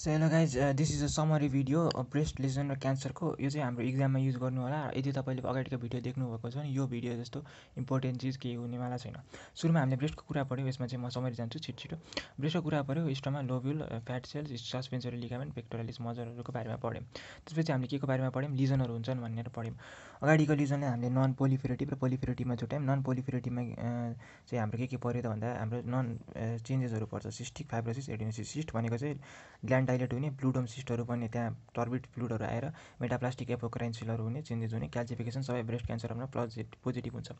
so guys this is a summary video breast lesion र क्यान्सरको यो चाहिँ हाम्रो इक्जाममा युज गर्नु होला यदि तपाईँले अगाडिको भिडियो देख्नुभएको छ भने यो भिडियो जस्तो इम्पोर्टेन्ट चिज केही हुनेवाला छैन सुरुमा हामीले ब्रेस्टको कुरा पऱ्यो यसमा चाहिँ म समरी जान्छु छिट छिटो ब्रेस्टको कुरा पऱ्यो स्टमा lobule fat cells suspensory ligament pectoralis मजरहरूको बारेमा पढ्यौँ त्यसपछि हामीले के बारेमा पढ्यौँ लिजनहरू हुन्छन् भनेर पढ्यौँ अगाडिको लिजनले हामीले नन पोलिफेरेटिभ र पोलिफेरेटिभमा छुट्यायौँ नन पोलिफेरेटिभमा चाहिँ हाम्रो के के पऱ्यो त भन्दा हाम्रो नन चेन्जेसहरू uh, पर्छ सिस्टिक फाइब्रोसिस एडिनोसिस सिस्ट भनेको चाहिँ ग्ल्यान्ड डाइलेट हुने ब्लुडोम सिस्टहरू पनि त्यहाँ टर्बिट फ्लुडहरू आएर मेटाप्लास्टिक एपोक्राइन्सिलहरू हुने चेन्जेस हुने क्याल्सिफिकेसन सबै ब्रेस्ट क्यान्सरहरूमा प्लस पोजिटिभ हुन्छ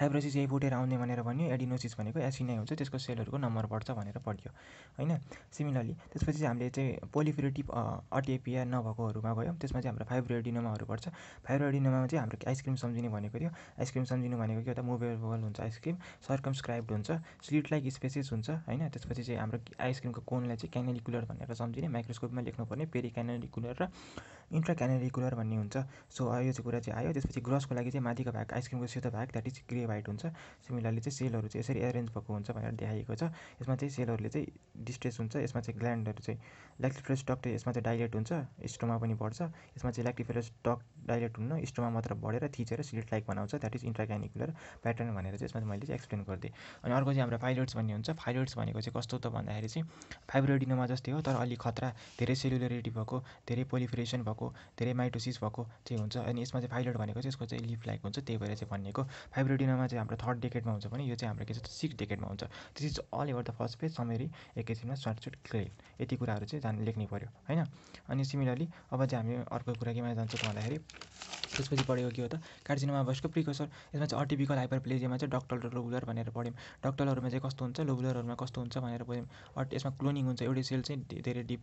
फाइब्रोसिस यही फुटेर आउने भनेर भन्यो एडिनोसिस भनेको एसिनाइ हुन्छ त्यसको सेलहरूको नम्बर बढ्छ भनेर पढियो होइन सिमिलरली त्यसपछि हामीले चाहिँ पोलिफिरेटिभ अटेपिया नभएकोहरूमा गयो त्यसमा चाहिँ हाम्रो फाइब्रोएडिनोमाहरू पर्छ फाइब्रोएडिनोमा चाहिँ हाम्रो आइसक्रिम सम्झिने भनेको थियो आइसक्रिम सम्झिनु भनेको के हो त मुभेबल हुन्छ आइसक्रिम सर्कमस्क्राइब्ड हुन्छ स्लिट लाइक स्पेसिस हुन्छ होइन त्यसपछि चाहिँ हाम्रो आइसक्रिमको कोनलाई चाहिँ क्यानेलिकुलर भनेर सम्झिने हामीले माइक्रोस्कोपमा लेख्नुपर्ने पेरी क्यानेरिकुलर र इन्ट्रा क्यानरिकुलर भन्ने हुन्छ सो यो चाहिँ कुरा चाहिँ आयो त्यसपछि ग्रसको लागि चाहिँ माथिको भाग आइसक्रिमको सेतो भाग द्याट इज ग्रे वाइट हुन्छ सिमिलरली चाहिँ सेलहरू चाहिँ यसरी एरेन्ज भएको हुन्छ भनेर देखाएको छ यसमा चाहिँ सेलहरूले चाहिँ डिस्ट्रेस हुन्छ यसमा चाहिँ ग्ल्यान्डहरू चाहिँ ल्याक्टिफेरस डक्ट यसमा चाहिँ डाइरेक्ट हुन्छ स्टोमा पनि बढ्छ यसमा चाहिँ ल्याक्टिफेरस डक डाइरेक्ट हुन्न स्टोमा मात्र बढेर थिचेर सिलिट लाइक बनाउँछ that is intracanalicular pattern भनेर चाहिँ यसमा चाहिँ मैले चाहिँ एक्सप्लेन गरिदिएँ अनि अर्को चाहिँ हाम्रो फाइलोइड्स भन्ने हुन्छ फाइलोइड्स भनेको चाहिँ कस्तो त भन्दाखेरि चाहिँ फाइब्रोडिनोमा जस्तै हो तर अलिक मात्रा धेरै सेलुलरिटी भएको धेरै पोलिफ्रेसन भएको धेरै माइटोसिस भएको चाहिँ हुन्छ अनि यसमा चाहिँ फाइलोड भनेको चाहिँ यसको चाहिँ लिफ लाइक हुन्छ त्यही भएर चाहिँ भनिएको फाइब्रोडिनामा चाहिँ हाम्रो थर्ड डेकेटमा हुन्छ भने यो चाहिँ हाम्रो के छ सिक्स डेकेटमा हुन्छ this is all ever the first page summary एकैछिनमा सर्ट सुट क्लियर यति कुराहरू चाहिँ जान लेख्नु पऱ्यो होइन अनि सिमिलरली अब चाहिँ हामी अर्को कुरा केमा जान्छौँ भन्दाखेरि त्यसपछि पढेको के हो त कार्सिनोमा बसेको प्रिकसर यसमा चाहिँ अर्टिपिकल हाइपर प्लेजियामा चाहिँ डक्टल र लोबुलर भनेर पढ्यौँ डक्टलहरूमा चाहिँ कस्तो हुन्छ लोबुलरहरूमा कस्तो हुन्छ भनेर पढ्यौँ अट यसमा क्लोनिङ हुन्छ एउटै सेल चाहिँ धेरै डिप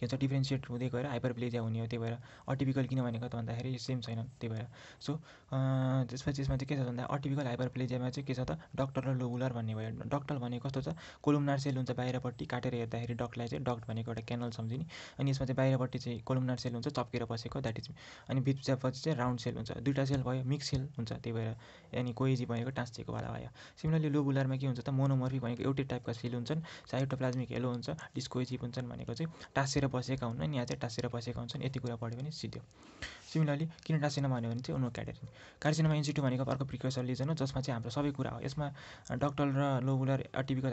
के भन्छ डिफ्रेन्सिएट हुँदै गएर हाइपर प्लेजिया हुने हो त्यही भएर अटिपिकल किन भनेको त भन्दाखेरि सेम छैन त्यही भएर सो त्यसपछि यसमा चाहिँ के छ भन्दा अर्टिपिकल हाइपर प्लेजियामा चाहिँ के छ त डक्टर र लोबुलर भन्ने भयो डक्टल भने कस्तो छ कोलुमनार सेल हुन्छ बाहिरपट्टि काटेर हेर्दाखेरि डक्टलाई चाहिँ डक्ट भनेको एउटा क्यानल सम्झिने अनि यसमा चाहिँ बाहिरपट्टि चाहिँ कोलुमनार सेल हुन्छ चप्केर बसेको द्याट इज अनि बिचपछि चाहिँ राउन्ड राउन्ड सेल हुन्छ दुइटा सेल भयो मिक्स सेल हुन्छ त्यही भएर यानि कोइजी भनेको टाँसिएको वाला भयो सिमिलरली लोबुलरमा के हुन्छ त मोनोमर्फी भनेको एउटै टाइपका सेल हुन्छन् साइटोप्लाज्मिक हेलो हुन्छ डिस्कोइजिप हुन्छन् भनेको चाहिँ टाँसेर बसेका हुन् यहाँ चाहिँ टाँसेर बसेका हुन्छन् यति कुरा पढ्यो भने सिध्यो सिमिलरली किन टाँसेन भन्यो भने चाहिँ उनो क्याटेरिन कार्सिनोमा इन्स्टिट्युट भनेको अर्को प्रिकर्सर लिजन हो जसमा चाहिँ हाम्रो सबै कुरा हो यसमा डक्टर र लोबुलर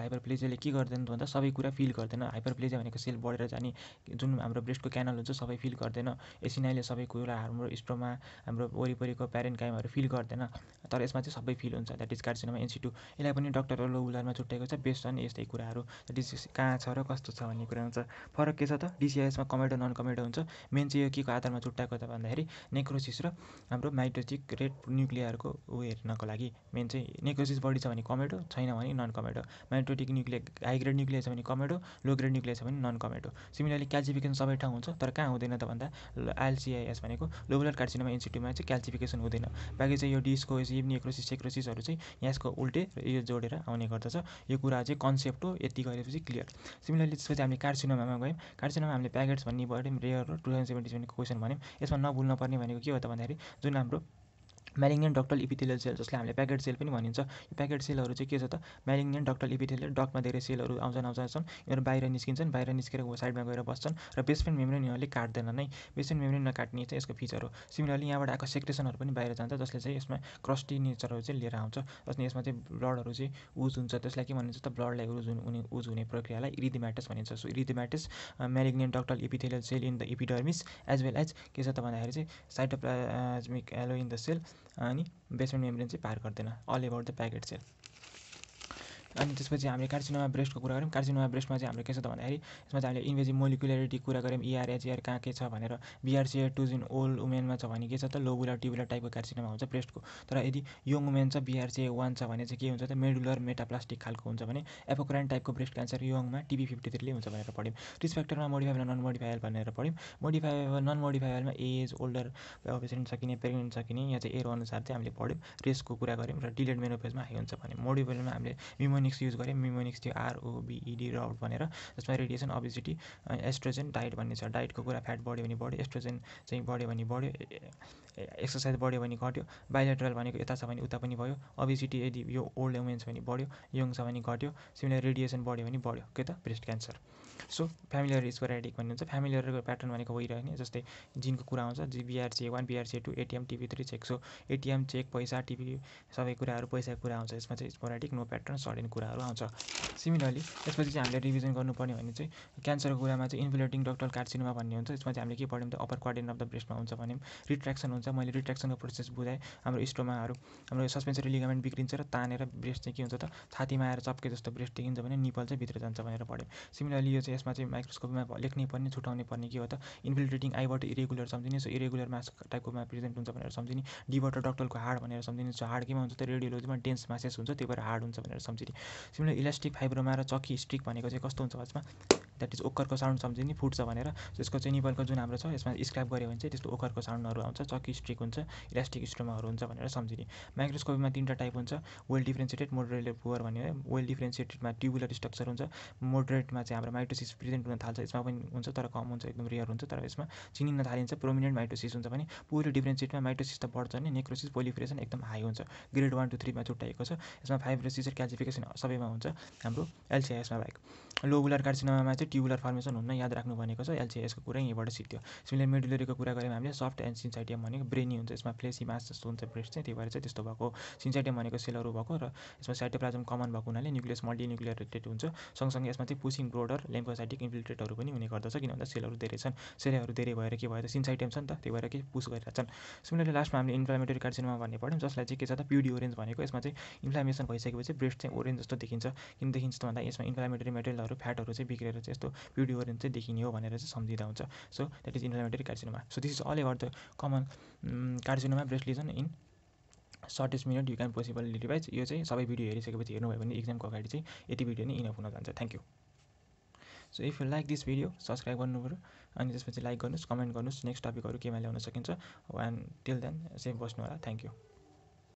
हाइपर प्लेजियाले के गर्दैन भन्दा सबै कुरा फिल गर्दैन हाइपर प्लेजिया भनेको सेल बढेर जाने जुन हाम्रो ब्रेस्टको क्यानल हुन्छ सबै फिल गर्दैन एसिनाइले सबै कुरा हाम्रो स्ट्रोमा हाम्रो वरिपरिको प्यारेन्ट कामहरू फिल गर्दैन तर यसमा चाहिँ सबै फिल हुन्छ द्याट इज कार्सिनोमा इन्स्टिट्युट यसलाई पनि डक्टरहरू लोबुलरमा छुट्याएको छ बेस्ट अन यस्तै कुराहरू द्याट कहाँ छ र कस्तो छ भन्ने कुरा हुन्छ फरक के छ त डिसिआइएसमा कमेडो नन कमेडो हुन्छ मेन चाहिँ यो के को आधारमा छुट्याएको त भन्दाखेरि नेक्रोसिस र हाम्रो माइटोटिक रेड न्युक्लियरको ऊ हेर्नको लागि मेन चाहिँ नेक्रोसिस बढी छ भने कमेडो छैन भने non comedo mitotic nuclear high grade nuclear छ भने कमेडो लो ग्रेड न्युक्लियर छ भने नन कमेडो सिमिलरली क्याल्सिफिकेसन सबै ठाउँ हुन्छ तर कहाँ हुँदैन त भन्दा आइएलसिआइएस भनेको लोबुलर कार्सिनोमा इन्स्टिट्युट बडीमा चाहिँ क्याल्सिफिकेसन हुँदैन बाँकी चाहिँ यो डिस्कोसिभ नेक्रोसिस सेक्रोसिसहरू चाहिँ यसको उल्टे र यो जोडेर आउने गर्दछ यो कुरा चाहिँ कन्सेप्ट हो यति गरेपछि क्लियर सिमिलरली त्यसपछि हामी कार्सिनोमामा गयौँ कार्सिनोमा हामीले प्याकेट्स भन्ने भयो रेयर टु थाउजन्ड सेभेन्टी सेभेनको क्वेसन भन्यौँ यसमा नभुल्नुपर्ने भनेको के हो त भन्दाखेरि जुन हाम्रो म्यालिग्नेन्ट डक्टल इपिथेलियल सेल जसलाई हामीले प्याकेट सेल पनि भनिन्छ यो प्याकेट सेलहरू चाहिँ के छ त म्यालिग्नेन्ट डक्टल इपिथेलियल डकमा धेरै सेलहरू आउँछन् आउँछन् यिनीहरू बाहिर निस्किन्छन् बाहिर निस्केर साइडमा गएर बस्छन् र बेसमेन्ट मेम्रेन यिनीहरूले काट्दैन नै बेसमेन्ट मेम्ब्रेन नकाट्ने चाहिँ यसको फिचर हो सिमिलरली यहाँबाट आएको सेक्रेसनहरू पनि बाहिर जान्छ जसले चाहिँ यसमा क्रस्टी नेचरहरू चाहिँ लिएर आउँछ जसले यसमा चाहिँ ब्लडहरू चाहिँ उज हुन्छ त्यसलाई के भनिन्छ त ब्लडलाई उज हुने उज हुने प्रक्रियालाई इरिदिम्याटिस भनिन्छ सो इरिदिम्याटिस malignant ductal epithelial cell in the epidermis as well as के छ त भन्दाखेरि चाहिँ cytoplasmic halo in the cell अनि बेसमेन्ट मेम्ब्रेन चाहिँ पार गर्दैन all about the Paget cell अनि त्यसपछि हामीले कार्सिनोमा ब्रेस्टको कुरा गऱ्यौँ कार्सिनोमा ब्रेस्टमा चाहिँ हाम्रो के छ त भन्दाखेरि यसमा चाहिँ हामीले इन्भेजिभ मोलिकुलरिटी कुरा गऱ्यौँ इआर e एचआर e कहाँ के छ भनेर बिआरसिआर टु जुन ओल्ड वुमेनमा छ भने के छ त लोबुलर ट्युबुलर टाइपको कार्सिनोमा हुन्छ ब्रेस्टको तर यदि यङ वुमेन छ बिआरसिए वान छ भने चाहिँ के हुन्छ त मेडुलर मेटाप्लास्टिक खालको हुन्छ भने एपोक्राइन टाइपको ब्रेस्ट क्यान्सर यङमा टिबी फिफ्टी थ्रीले हुन्छ भनेर पढ्यौँ रिस्क फ्याक्टरमा मोडिफाइबल नन मोडिफाइबल भनेर पढ्यौँ मोडिफाइबल नन मोडिफाइबलमा एज ओल्डर पेसेन्ट सकिने प्रेग्नेन्ट सकिने या चाहिँ एयर अनुसार चाहिँ हामीले पढ्यौँ रेसको कुरा गऱ्यौँ र डिलेड मेनोपेजमा हाई हुन्छ भने मोडिफाइबलमा हामीले मिमोनिक्स युज गरेँ मिमोनिक्स थियो आरओबिइडी e आउट भनेर जसमा रेडिएसन अबिसिटी एस्ट्रोजेन डाइट भन्ने छ डाइटको कुरा फ्याट बढ्यो भने बढ्यो एस्ट्रोजेन चाहिँ बढ्यो भने बढ्यो एक्सर्साइज बढ्यो भने घट्यो बायोलेट्रल भनेको यता छ भने उता पनि भयो अबिसिटी यदि यो ओल्ड वुमेन्स भने बढ्यो यङ छ भने घट्यो सिमिलर रेडिएसन बढ्यो भने बढ्यो के त ब्रेस्ट क्यान्सर सो फ्यामिलियर भन्ने हुन्छ फ्यामिलियरको प्याटर्न भनेको भइरहने जस्तै जिनको कुरा आउँछ G BRC one BRCA two ATM TV three check so ATM check पैसा टिभी सबै कुराहरू पैसाको कुरा आउँछ यसमा चाहिँ स्पोराटिक नो प्याटर्न सडेन कुराहरू आउँछ सिमिलरली त्यसपछि चाहिँ हामीले रिभिजन गर्नुपर्ने भने चाहिँ क्यान्सरको कुरामा चाहिँ इन्फिलेटिङ डक्टर कार्सिनोमा भन्ने हुन्छ यसमा चाहिँ हामीले के पढ्यौँ त अप्पर क्वाड्रेन्ट अफ द ब्रेस्टमा हुन्छ भने रिट्र्याक्सन हुन्छ मैले रिट्र्याक्सनको प्रोसेस बुझाएँ हाम्रो स्टोमाहरू हाम्रो सस्पेन्सरी लिगामेन्ट बिग्रिन्छ र तानेर ब्रेस्ट चाहिँ के हुन्छ त छातीमा आएर चप्के जस्तो ब्रेस्ट देखिन्छ भने निपल चाहिँ भित्र जान्छ भनेर पढ्यौँ सिमिलरली यो चाहिँ यसमा चाहिँ माइक्रोस्कोपमा लेख्ने पर्ने छुटाउने पर्ने के हो त इन्फिल्ट्रेटिङ आईबाट इरेगुलर सम्झिने सो इरेगुलर मास टाइपकोमा प्रेजेन्ट हुन्छ भनेर सम्झिने डिबाट डक्टरको हार्ड भनेर सम्झिने सो हार्ड केमा हुन्छ त रेडियोलोजीमा डेन्स मासेस हुन्छ त्यही भएर हार्ड हुन्छ भनेर सम्झिने सिमिलर इलास्टिक फाइब्रोमा र चकी स्ट्रिक भनेको चाहिँ कस्तो हुन्छ खासमा द्याट इज ओखरको साउन्ड सम्झिने फुट्छ भनेर त्यसको चाहिँ निबलको जुन हाम्रो छ यसमा स्क्राप गऱ्यो भने चाहिँ त्यस्तो ओखरको साउन्डहरू आउँछ चकी स्ट्रिक हुन्छ इलास्टिक स्ट्रोमाहरू हुन्छ भनेर सम्झिने माइक्रोस्कोपीमा तिनवटा टाइप हुन्छ वेल डिफ्रेन्सिएटेड मोडरेट पुवर भन्ने वेल डिफ्रेन्सिएटेडमा ट्युबुलर स्ट्रक्चर हुन्छ मोडरेटमा चाहिँ हाम्रो माइटोसिस प्रेजेन्ट हुन थाल्छ यसमा पनि हुन्छ तर कम हुन्छ एकदम रियर हुन्छ तर यसमा चिनिन थालिन्छ प्रोमिनेन्ट माइटोसिस हुन्छ भने पुरो डिफ्रेन्सिएटमा माइटोसिस त बढ्छ नि नेक्रोसिस पोलिफ्रेसन एकदम हाई हुन्छ ग्रेड वान टू थ्रीमा छुट्याएको छ यसमा फाइब्रोसिस र क्याल्सिफिकेसन सबैमा हुन्छ हाम्रो एलसिआइएसमा बाहेक लोबुलर कार्सिनामा चाहिँ ट्युबुलर फर्मेसन हुन याद राख्नु भनेको छ एलसिएसको कुरा यहीँबाट सिक्थ्यो सिमिलर मेडुलरीको कुरा गऱ्यौँ हामीले सफ्ट एन्ड सिन्साइटियम भनेको ब्रेनी हुन्छ यसमा फ्लेसी मास जस्तो हुन्छ ब्रेस्ट चाहिँ त्यही भएर चाहिँ त्यस्तो भएको सिन्साइटियम भनेको सेलहरू भएको र यसमा साइटोप्लाजम कमन भएको हुनाले न्युक्लियस मल्टिन्युक्लियरेटेड हुन्छ सँगसँगै यसमा चाहिँ पुसिङ ब्रोडर लेम्फोसाइटिक इन्फिल्ट्रेटहरू पनि हुने गर्दछ किन भन्दा सेलहरू धेरै छन् सेलहरू धेरै भएर के भएर सिन्साइटियम छ नि त त्यही भएर के पुस छन् सिमिलरली लास्टमा हामीले इन्फ्लामेटरी कार्सिनामा भन्ने पढ्यौँ जसलाई चाहिँ के छ त प्युडी ओरेन्ज भनेको यसमा चाहिँ इन्फ्लामेसन भइसकेपछि ब्रेस्ट चाहिँ ओरेन्ज जस्तो देखिन्छ किन देखिन्छ त भन्दा यसमा इन्फ्लामेटरी मेटेरियलहरू फ्याटहरू चाहिँ बिग्रेर चाहिँ यस्तो पिडी चाहिँ देखिने हो भनेर चाहिँ सम्झिँदा हुन्छ so that is inflammatory carcinoma so this is all ever the common carcinoma breast lesion in shortest minute you can possible revise यो चाहिँ सबै भिडियो हेरिसकेपछि हेर्नुभयो भने इक्जामको अगाडि चाहिँ यति भिडियो नै इनफ हुन जान्छ thank you so if you like this video subscribe गर्नु पऱ्यो अनि त्यसपछि लाइक गर्नुहोस् कमेन्ट गर्नुहोस् नेक्स्ट टपिकहरू केमा ल्याउन सकिन्छ एन्ड टिल देन सेभ बस्नु होला थ्याङ्क यू